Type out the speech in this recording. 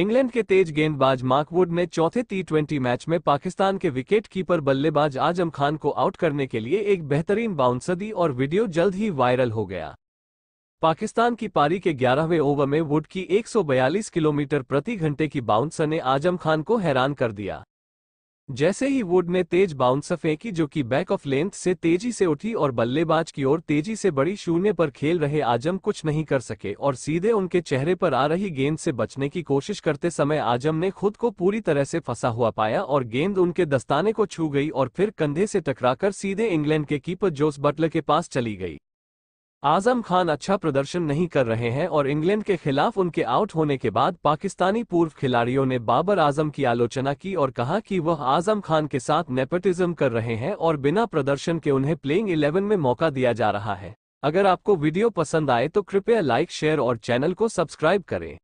England के तेज गेंदबाज Mark Wood ने चौथे टी मैच में पाकिस्तान के विकेट कीपर बल्लेबाज आजम खान को आउट करने के लिए एक बेहतरीन बाउंसर दी और वीडियो जल्द ही वायरल हो गया पाकिस्तान की पारी के 11वें ओवर में वुड की 142 किलोमीटर प्रति घंटे की बाउंसर ने आजम खान को हैरान कर दिया जैसे ही वुड ने तेज बाउंस फेंकी जो कि बैक ऑफ लेंथ से तेजी से उठी और बल्लेबाज की ओर तेजी से बड़ी शून्य पर खेल रहे आजम कुछ नहीं कर सके और सीधे उनके चेहरे पर आ रही गेंद से बचने की कोशिश करते समय आजम ने खुद को पूरी तरह से फंसा हुआ पाया और गेंद उनके दस्ताने को छू गई और फिर कंधे से टकराकर सीधे इंग्लैंड के कीपर जोस बटलर के पास चली गई आजम खान अच्छा प्रदर्शन नहीं कर रहे हैं और इंग्लैंड के खिलाफ उनके आउट होने के बाद पाकिस्तानी पूर्व खिलाड़ियों ने बाबर आजम की आलोचना की और कहा कि वह आजम खान के साथ नेपोटिज्म कर रहे हैं और बिना प्रदर्शन के उन्हें प्लेइंग 11 में मौका दिया जा रहा है अगर आपको वीडियो पसंद आए तो कृपया लाइक शेयर और चैनल को सब्सक्राइब करें